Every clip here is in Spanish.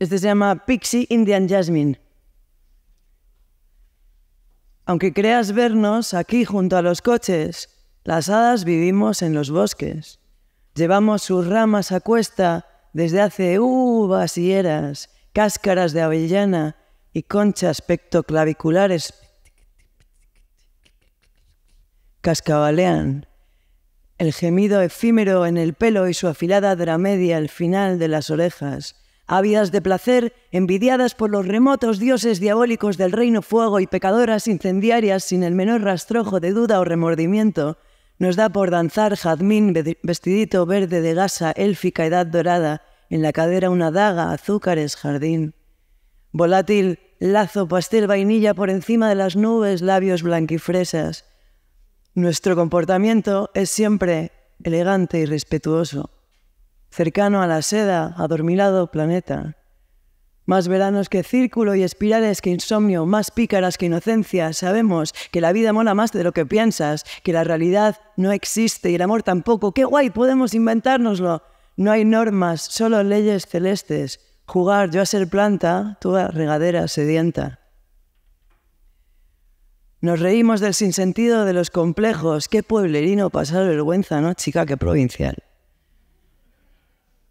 Este se llama Pixie Indian Jasmine. Aunque creas vernos aquí junto a los coches, las hadas vivimos en los bosques. Llevamos sus ramas a cuesta desde hace uvas y eras, cáscaras de avellana y conchas pectoclaviculares cascabalean. El gemido efímero en el pelo y su afilada dramedia al final de las orejas ávidas de placer, envidiadas por los remotos dioses diabólicos del reino fuego y pecadoras incendiarias sin el menor rastrojo de duda o remordimiento, nos da por danzar jazmín vestidito verde de gasa élfica edad dorada, en la cadera una daga, azúcares, jardín. Volátil, lazo, pastel, vainilla por encima de las nubes, labios blanquifresas. Nuestro comportamiento es siempre elegante y respetuoso cercano a la seda, adormilado planeta. Más veranos que círculo y espirales que insomnio, más pícaras que inocencia. Sabemos que la vida mola más de lo que piensas, que la realidad no existe y el amor tampoco. ¡Qué guay! Podemos inventárnoslo. No hay normas, solo leyes celestes. Jugar yo a ser planta, tú a regadera sedienta. Nos reímos del sinsentido de los complejos. Qué pueblerino pasar vergüenza, ¿no, chica? Qué provincial.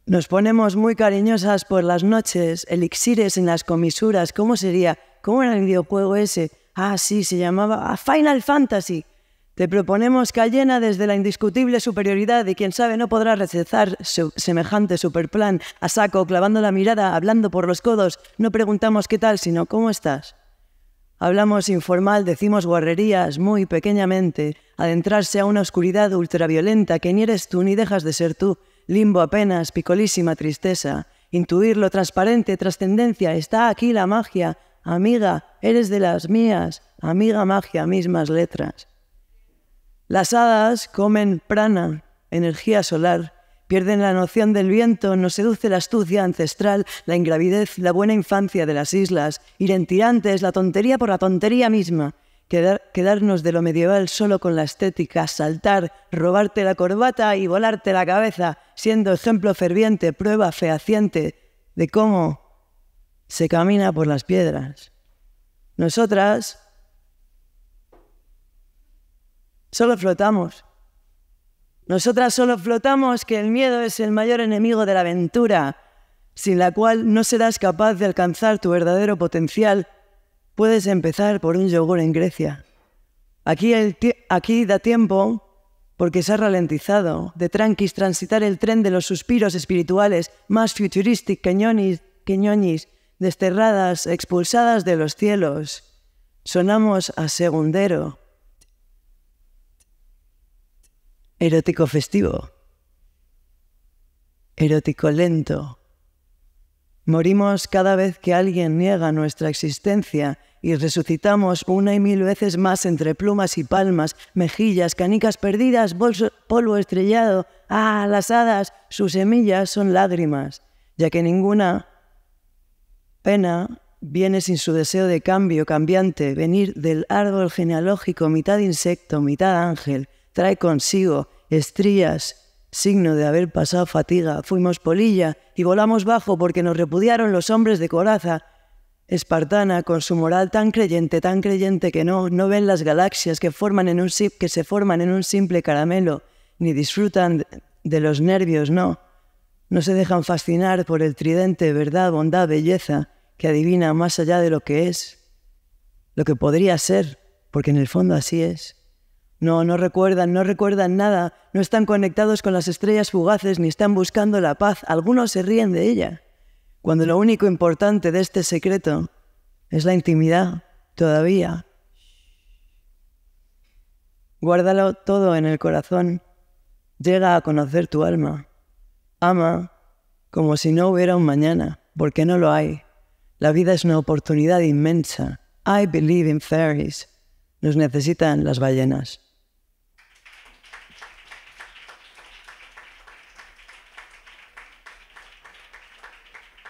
Nos ponemos muy cariñosas por las noches, elixires en las comisuras, ¿cómo sería? ¿Cómo era el videojuego ese? Ah, sí, se llamaba ah, Final Fantasy. Te proponemos Cayena desde la indiscutible superioridad y quien sabe no podrá rechazar su semejante superplan. A saco, clavando la mirada, hablando por los codos, no preguntamos qué tal, sino cómo estás. Hablamos informal, decimos guarrerías, muy pequeñamente, adentrarse a una oscuridad ultraviolenta que ni eres tú ni dejas de ser tú, Limbo apenas, picolísima tristeza. Intuir lo transparente, trascendencia. Está aquí la magia. Amiga, eres de las mías. Amiga magia, mismas letras. Las hadas comen prana, energía solar. Pierden la noción del viento, nos seduce la astucia ancestral, la ingravidez, la buena infancia de las islas, tirantes, la tontería por la tontería misma quedarnos de lo medieval solo con la estética, saltar, robarte la corbata y volarte la cabeza, siendo ejemplo ferviente, prueba fehaciente de cómo se camina por las piedras. Nosotras solo flotamos. Nosotras solo flotamos que el miedo es el mayor enemigo de la aventura, sin la cual no serás capaz de alcanzar tu verdadero potencial Puedes empezar por un yogur en Grecia. Aquí, da tiempo porque se ha ralentizado de tranquis transitar el tren de los suspiros espirituales más futuristic que ñoñis, desterradas, expulsadas de los cielos. Sonamos a segundero. Erótico festivo. Erótico lento. Morimos cada vez que alguien niega nuestra existencia y resucitamos una y mil veces más entre plumas y palmas, mejillas, canicas perdidas, polvo estrellado. Ah, las hadas, sus semillas son lágrimas, ya que ninguna pena viene sin su deseo de cambio cambiante, venir del árbol genealógico mitad insecto, mitad ángel, trae consigo estrías, signo de haber pasado fatiga. Fuimos polilla y volamos bajo porque nos repudiaron los hombres de coraza espartana, con su moral tan creyente, tan creyente que no, no ven las galaxias que, forman en un, que se forman en un simple caramelo, ni disfrutan de los nervios, no. No se dejan fascinar por el tridente verdad, bondad, belleza, que adivina más allá de lo que es, lo que podría ser, porque en el fondo así es. No, no recuerdan, no recuerdan nada, no están conectados con las estrellas fugaces ni están buscando la paz, algunos se ríen de ella. Cuando lo único importante de este secreto es la intimidad, todavía. Guárdalo todo en el corazón. Llega a conocer tu alma. Ama como si no hubiera un mañana, porque no lo hay. La vida es una oportunidad inmensa. I believe in fairies. Nos necesitan las ballenas.